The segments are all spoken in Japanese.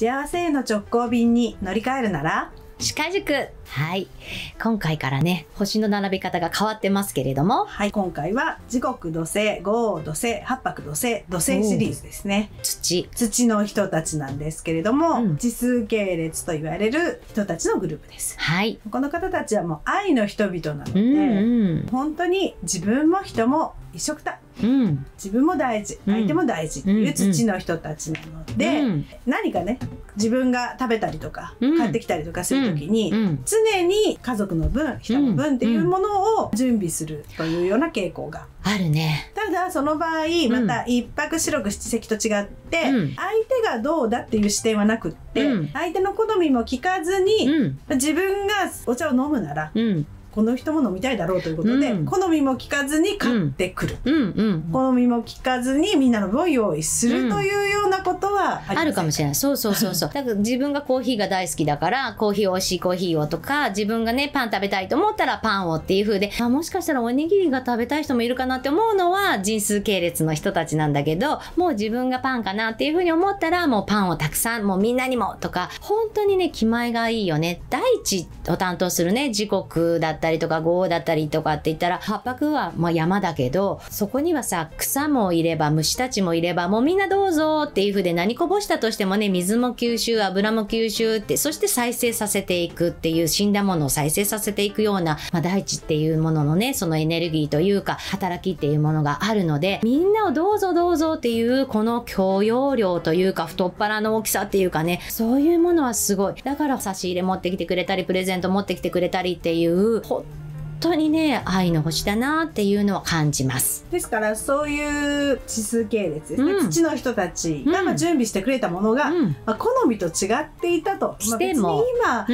幸せへの直行便に乗り換えるなら鹿塾はい今回からね星の並び方が変わってますけれどもはい今回は時刻土星豪黄土星八白土星土星シリーズですね土土の人たちなんですけれども、うん、時数系列と言われる人たちのグループですはいこの方たちはもう愛の人々なので、うんうん、本当に自分も人も一緒くたうん、自分も大事相手も大事っていう土の人たちなので、うん、何かね自分が食べたりとか、うん、買ってきたりとかする時に、常に家族の分人の分っていうものを準備するというような傾向が。あるねただその場合また一泊四六七席と違って、相手がどうだっていう視点はなくって、相手の好みも聞かずに、自分がお茶を飲むなら、この人も飲みたいだろうということで、うん、好みも聞かずに買ってくる、うんうん、好みも聞かずにみんなの分を用意するというようなことはあ,、るかもしれないそうそうそうそう だから自分がコーヒーが大好きだからコーヒー美味しいコーヒーをとか自分がねパン食べたいと思ったらパンをっていうふうであもしかしたらおにぎりが食べたい人もいるかなって思うのは人数系列の人たちなんだけどもう自分がパンかなっていうふうに思ったらもうパンをたくさんもうみんなにもとか本当にね気前がいいよね第一を担当するね時刻だっったりとか豪雨だったりとかって言ったら八白はまあ山だけどそこにはさ草もいれば虫たちもいればもうみんなどうぞっていう風で何こぼしたとしてもね水も吸収油も吸収ってそして再生させていくっていう死んだものを再生させていくような、まあ、大地っていうもののねそのエネルギーというか働きっていうものがあるのでみんなをどうぞどうぞっていうこの許容量というか太っ腹の大きさっていうかねそういうものはすごいだから差し入れ持ってきてくれたりプレゼント持ってきてくれたりっていう好。当にね愛の星だなっていうのを感じますですからそういう地数系列ですね、うん、土の人たちがまあ準備してくれたものが、うん、まあ、好みと違っていたと、まあ、別に今、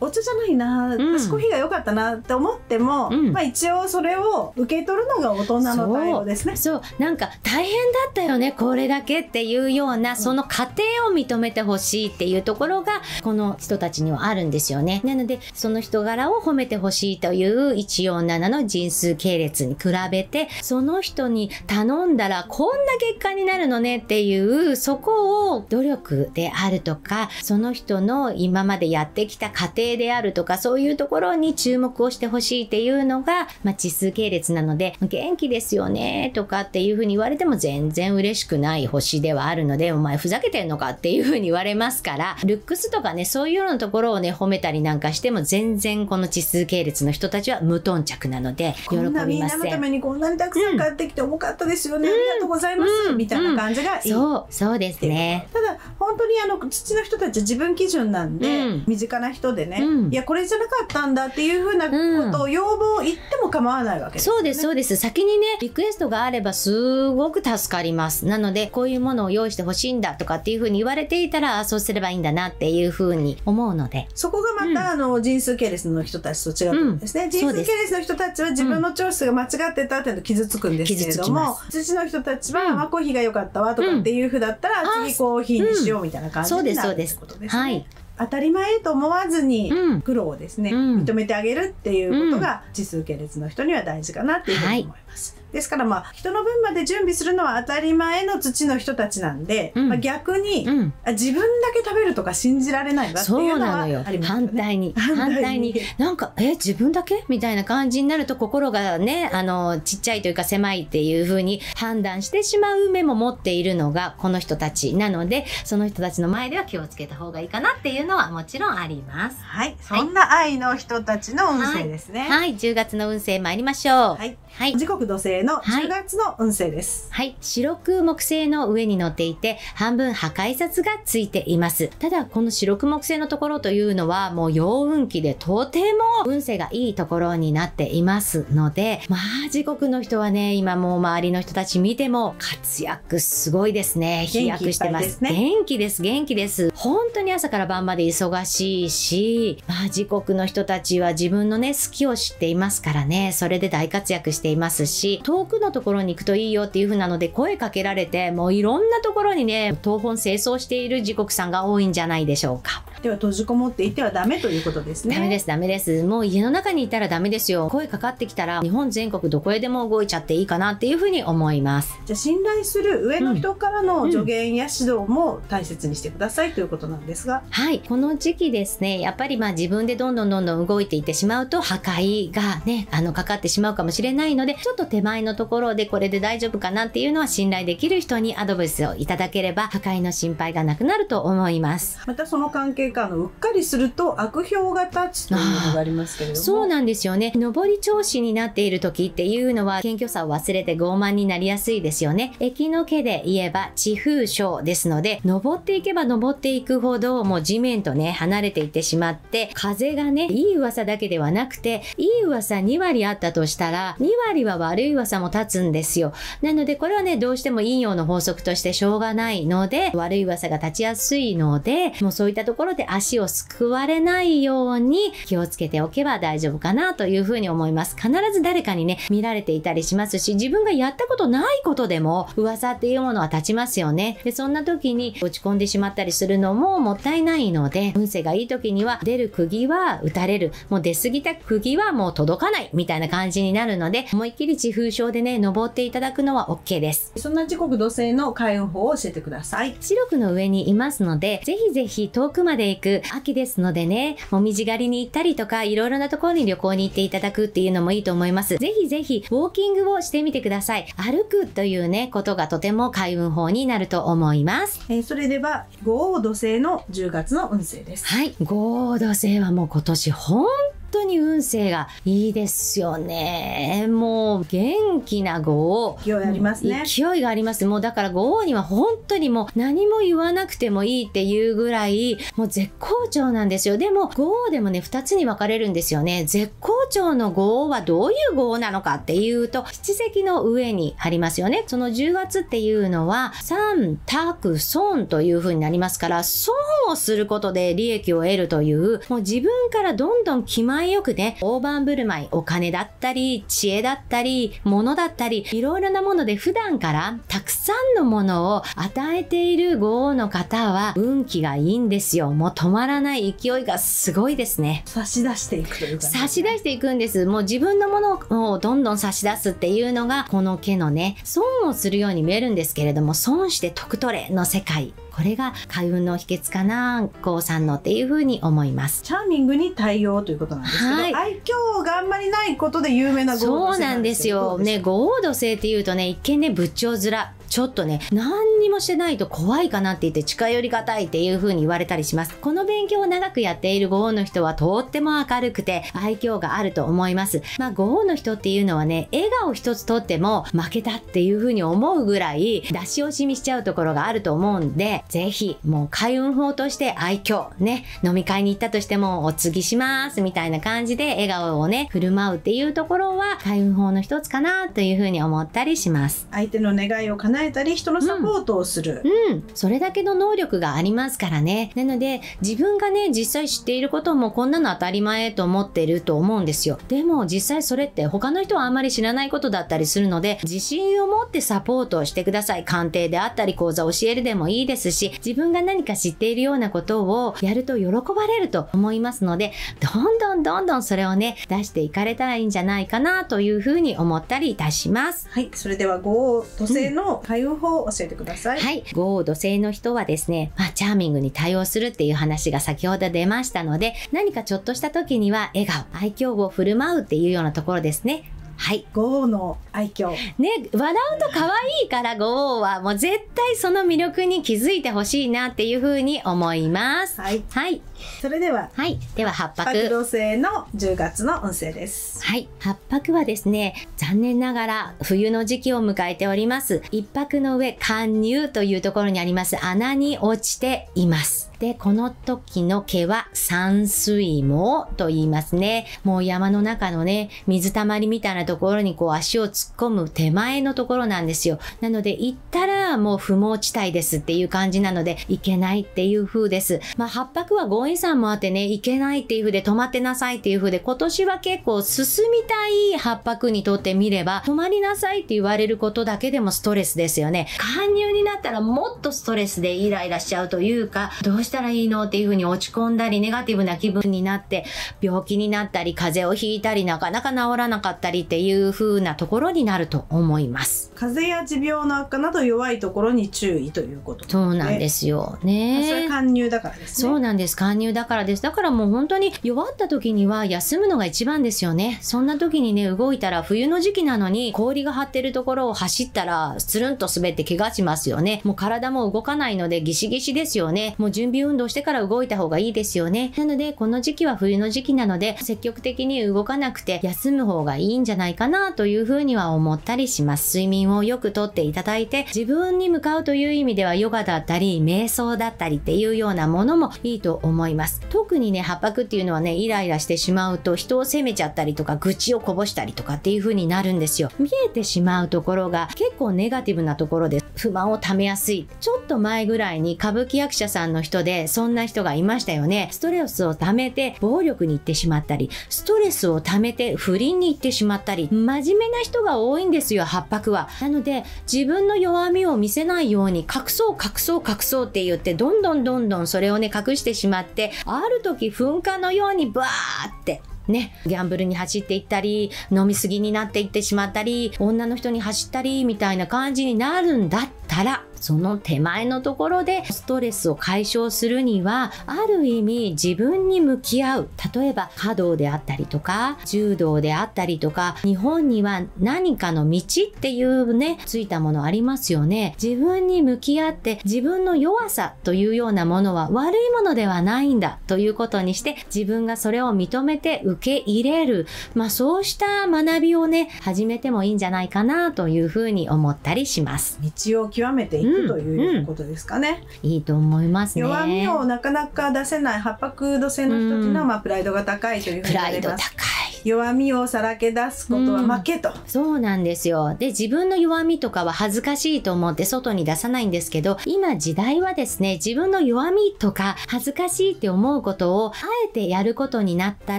お茶じゃないな、私コーヒーが良かったなって思っても、まあ、一応それを受け取るのが大人の対応ですねそうなんか大変だったよねこれだけっていうようなその過程を認めてほしいっていうところがこの人たちにはあるんですよねなのでその人柄を褒めてほしいという一4 7の人数系列に比べて、その人に頼んだらこんな結果になるのねっていう、そこを努力であるとか、その人の今までやってきた過程であるとか、そういうところに注目をしてほしいっていうのが、まあ、地数系列なので、元気ですよねとかっていうふうに言われても全然嬉しくない星ではあるので、お前ふざけてんのかっていうふうに言われますから、ルックスとかね、そういうようなところをね、褒めたりなんかしても全然この地数系列の人たちは無頓着なので喜びませんみんなのためにこんなにたくさん買ってきて重かったですよね、うん、ありがとうございます、うん、みたいな感じがいい、そうそうですねただ本当にあの土の人たちは自分基準なんで、身近な人でね、いやこれじゃなかったんだっていうふうなことを要望を言っても構わないわけです、ね、そうですそうです先にねリクエストがあればすごく助かりますなのでこういうものを用意してほしいんだとかっていうふうに言われていたらそうすればいいんだなっていうふうに思うのでそこがまた、あの人数系列の人たちと違うと思うんですね、人数系テリスの人たちは自分のチョイスが間違ってたっての傷つくんですけれども、寿司の人たちは、うん、あ、コーヒーが良かったわとかっていうふうだったら、次コーヒーにしようみたいな感じになるってことですね。はい。当たり前と思わずに苦労をですね、認めてあげるっていうことが、うん、時数系列の人には大事かなっていうふうに思います。はいですからまあ人の分まで準備するのは当たり前の土の人たちなんで、うん、まあ、逆に、うん、自分だけ食べるとか信じられないわっていうのはありますよね。反対に反対になんかえ自分だけみたいな感じになると心がねあのちっちゃいというか狭いっていうふうに判断してしまう目も持っているのがこの人たちなのでその人たちの前では気をつけた方がいいかなっていうのはもちろんあります。はい、はい、そんな愛の人たちの運勢ですね。はい、はい、10月の運勢参りましょう。はいはい、時刻土星の10月の運勢です、はい、はい、白く木星の上に乗っていて半分破壊札がついていますただこの白く木星のところというのはもう陽運期でとても運勢がいいところになっていますのでまあ時刻の人はね今もう周りの人たち見ても活躍すごいですね飛躍してます、ね、元気です元気です本当に朝から晩まで忙しいしまあ時刻の人たちは自分のね好きを知っていますからねそれで大活躍していますし、遠くのところに行くといいよっていう風なので声かけられて、もういろんなところにね、東本清掃している時刻さんが多いんじゃないでしょうか。では閉じこもっていてはダメということですねダメですダメですもう家の中にいたらダメですよ声かかってきたら日本全国どこへでも動いちゃっていいかなっていうふうに思いますじゃあ信頼する上の人からの助言や指導も大切にしてくださいということなんですが、はいこの時期ですねやっぱりまあ自分でどんどんどんどん動いていってしまうと破壊がねあのかかってしまうかもしれないのでちょっと手前のところでこれで大丈夫かなっていうのは信頼できる人にアドバイスをいただければ破壊の心配がなくなると思いますまたその関係いかあのうっかりすると悪評が立つというのがありますけれどもそうなんですよね上り調子になっている時っていうのは謙虚さを忘れて傲慢になりやすいですよね駅の毛で言えば地風症ですので登っていけば登っていくほどもう地面とね離れていってしまって風がねいい噂だけではなくていい噂2割あったとしたら2割は悪い噂も立つんですよなのでこれはねどうしても陰陽の法則としてしょうがないので悪い噂が立ちやすいのでもうそういったところでで足をすくわれないように気をつけておけば大丈夫かなというふうに思います。必ず誰かにね、見られていたりしますし、自分がやったことないことでも噂っていうものは立ちますよね。で、そんな時に落ち込んでしまったりするのももったいないので、運勢がいい時には出る釘は打たれる、もう出過ぎた釘はもう届かないみたいな感じになるので、思いっきり地風症でね、登っていただくのは OK です。そんな時刻土星の開運法を教えてください。視力の上にいますので、ぜひぜひ遠くまでていく秋ですのでね、もみじ狩りに行ったりとか、いろいろなところに旅行に行っていただくっていうのもいいと思います。ぜひぜひ、ウォーキングをしてみてください。歩くというね、ことがとても開運法になると思います。えー、それでは、五王土星の10月の運勢です。はい、五王土星はもう今年本当に運勢がいいですよね。もう元気な五王。勢いありますね。勢いがあります。もうだから5王には本当にもう何も言わなくてもいいっていうぐらい、もう絶好調なんですよ。でも5王でもね、二つに分かれるんですよね。絶好調の5王はどういう五王なのかっていうと、七石の上にありますよね。その10月っていうのは、三、たく、損という風になりますから、損をすることで利益を得るという、もう自分からどんどん決まよくね、大盤振る舞い、お金だったり、知恵だったり、物だったり、いろいろなもので普段からたくさんのものを与えているご王の方は運気がいいんですよ。もう止まらない勢いがすごいですね。差し出していくというか、ね、差し出していくんです。もう自分のものをどんどん差し出すっていうのが、この毛のね、損をするように見えるんですけれども、損して得取れの世界。これが開運の秘訣かな、こうさんのっていうふうに思います。チャーミングに対応ということなんですですけど、はい、愛嬌があんまりないことで有名なそうなんですよね豪土星っていうとね一見ね仏頂面ちょっとね、何にもしてないと怖いかなって言って近寄りがたいっていう風に言われたりします。この勉強を長くやっているご恩の人はとっても明るくて愛嬌があると思います。まあ、ご恩の人っていうのはね、笑顔一つとっても負けたっていう風に思うぐらい出し惜しみしちゃうところがあると思うんで、ぜひもう開運法として愛嬌、ね、飲み会に行ったとしてもお継ぎしますみたいな感じで笑顔をね、振る舞うっていうところは開運法の一つかなという風に思ったりします。相手の願いを叶えたり人のサポートをする、うん、うん、それだけの能力がありますからねなので自分がね実際知っていることもこんなの当たり前と思ってると思うんですよでも実際それって他の人はあんまり知らないことだったりするので自信を持ってサポートをしてください鑑定であったり講座教えるでもいいですし自分が何か知っているようなことをやると喜ばれると思いますのでどんどんどんどんそれをね出していかれたらいいんじゃないかなというふうに思ったりいたします。はい、それでは五土星の対応法を教えてください。はい、豪土星の人はですね、まあ、チャーミングに対応するっていう話が先ほど出ましたので、何かちょっとした時には笑顔、愛嬌を振る舞うっていうようなところですね。はい、五王の愛嬌。ね、笑うと可愛いから五王はもう絶対その魅力に気づいてほしいなっていうふうに思います。はい。はい。それでは、はい。では、八白。八白の1月の運勢です。はい。八白はですね、残念ながら冬の時期を迎えております。一泊の上、貫入というところにあります穴に落ちています。で、この時の毛は山水毛と言いますね。もう山の中のね、水たまりみたいなところにこう足を突っ込む手前のところなんですよ。なので、行ったらもう不毛地帯ですっていう感じなので、行けないっていう風です。まあ、八白は強引山もあってね、行けないっていう風で止まってなさいっていう風で、今年は結構進みたい八白にとってみれば、止まりなさいって言われることだけでもストレスですよね。加入になったらもっとストレスでイライラしちゃうというか、どうしたらいいのっていうふうに落ち込んだり、ネガティブな気分になって、病気になったり、風邪をひいたり、なかなか治らなかったりっていうふうなところになると思います。風邪や持病の悪化など弱いところに注意ということ、ね、そうなんですよね。それ勧入だからです、ね、そうなんです。勧入だからです。だからもう本当に弱った時には休むのが一番ですよね。そんな時にね、動いたら冬の時期なのに氷が張ってるところを走ったら、つるんと滑って怪我しますよね。もう体も動かないのでギシギシですよね。もう準備運動してから動いた方がいいですよね。なので、この時期は冬の時期なので、積極的に動かなくて休む方がいいんじゃないかなというふうには思ったりします。睡眠をよくとっていただいて、自分に向かうという意味ではヨガだったり、瞑想だったりっていうようなものもいいと思います。特にね、八白っていうのはね、イライラしてしまうと人を責めちゃったりとか、愚痴をこぼしたりとかっていう風になるんですよ。見えてしまうところが結構ネガティブなところで不満を溜めやすい。ちょっと前ぐらいに歌舞伎役者さんの人でで、そんな人がいましたよね。ストレスを溜めて暴力に行ってしまったり、ストレスを溜めて不倫に行ってしまったり、真面目な人が多いんですよ、八白は。なので、自分の弱みを見せないように、隠そう、隠そう、隠そうって言って、どんどんどんどんそれをね、隠してしまって、ある時噴火のようにバーってね、ギャンブルに走っていったり、飲み過ぎになっていってしまったり、女の人に走ったり、みたいな感じになるんだったら、その手前のところでストレスを解消するにはある意味自分に向き合う例えば華道であったりとか柔道であったりとか日本には何かの道っていうねついたものありますよね自分に向き合って自分の弱さというようなものは悪いものではないんだということにして自分がそれを認めて受け入れるまあそうした学びをね始めてもいいんじゃないかなというふうに思ったりします道を極めていくということですかね。うんうん、いいと思いますね。弱みをなかなか出せない八白土星の人というのは、まあプライドが高いというふうに言われます。プライド高い弱みをさらけ出すことは負けと、うん、そうなんですよで自分の弱みとかは恥ずかしいと思って外に出さないんですけど今時代はですね自分の弱みとか恥ずかしいって思うことをあえてやることになった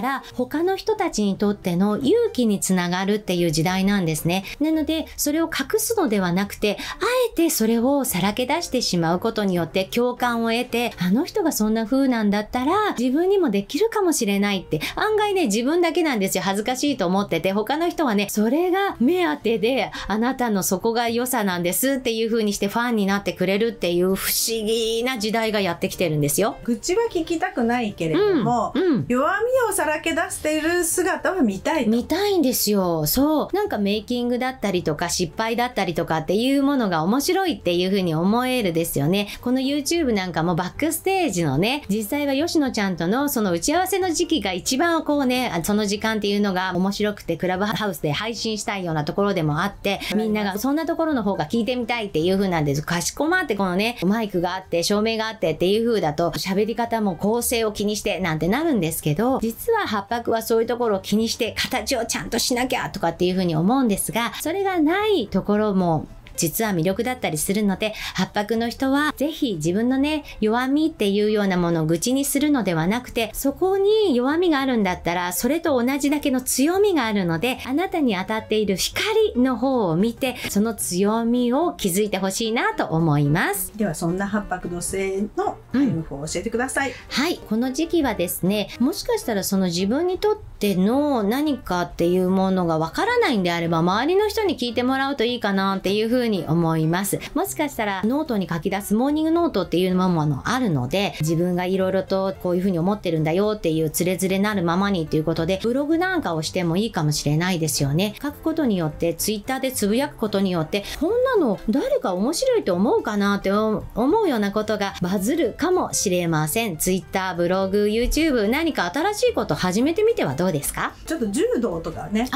ら他の人たちにとっての勇気につながるっていう時代なんですねなのでそれを隠すのではなくてあえてそれをさらけ出してしまうことによって共感を得てあの人がそんな風なんだったら自分にもできるかもしれないって案外ね自分だけなんですし恥ずかしいと思ってて、他の人はね、それが目当てで、あなたのそこが良さなんですっていう風にしてファンになってくれるっていう不思議な時代がやってきてるんですよ。愚痴は聞きたくないけれども、うんうん、弱みをさらけ出している姿は見たい。見たいんですよ。そう。なんかメイキングだったりとか失敗だったりとかっていうものが面白いっていう風に思えるですよね。この YouTube なんかもバックステージのね、実際は吉野ちゃんとのその打ち合わせの時期が一番こうね、その時間っていうのが面白くてクラブハウスで配信したいようなところでもあって、みんながそんなところの方が聞いてみたいっていう風なんです。かしこまってこのね、マイクがあって、照明があってっていう風だと、喋り方も構成を気にしてなんてなるんですけど、実は八白はそういうところを気にして、形をちゃんとしなきゃとかっていう風に思うんですが、それがないところも実は魅力だったりするので、八白の人はぜひ自分のね、弱みっていうようなものを愚痴にするのではなくて、そこに弱みがあるんだったら、それと同じだけの強みがあるので、あなたに当たっている光の方を見て、その強みを気づいてほしいなと思います。では、そんな八白の星の配分法を教えてください、うん、はい、この時期はですね、もしかしたらその自分にとっての何かっていうものがわからないんであれば、周りの人に聞いてもらうといいかなっていうふふうに思います。もしかしたらノートに書き出すモーニングノートっていうものもあるので、自分が色々とこういうふうに思ってるんだよっていうつれづれなるままにということで、ブログなんかをしてもいいかもしれないですよね。書くことによって、ツイッターでつぶやくことによって、こんなの誰か面白いと思うかなって思うようなことがバズるかもしれません。ツイッター、ブログ、YouTube 何か新しいこと始めてみてはどうですかちょっと柔道とかね、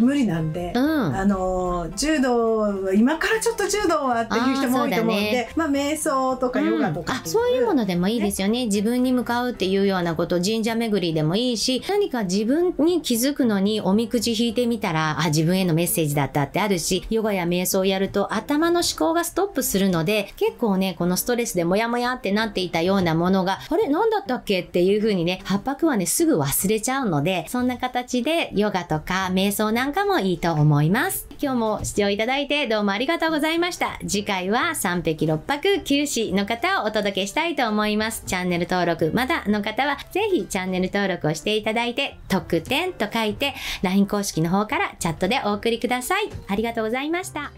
無理なんで、うん、あの、柔道今からちょっと柔道はっていう人も多いと思うんで、ね、まあ瞑想とかヨガとか、うん、そういうものでもいいですよね、自分に向かうっていうようなこと神社巡りでもいいし何か自分に気づくのにおみくじ引いてみたらあ自分へのメッセージだったってあるしヨガや瞑想をやると頭の思考がストップするので結構ねこのストレスでモヤモヤってなっていたようなものがあれ何だったっけっていう風にね八白はねすぐ忘れちゃうのでそんな形でヨガとか瞑想なんかもいいと思います。今日も視聴いただいてどうもありがとうございました。次回は三匹六泊九死の方をお届けしたいと思います。チャンネル登録まだの方はぜひチャンネル登録をしていただいて特典と書いて LINE 公式の方からチャットでお送りください。ありがとうございました。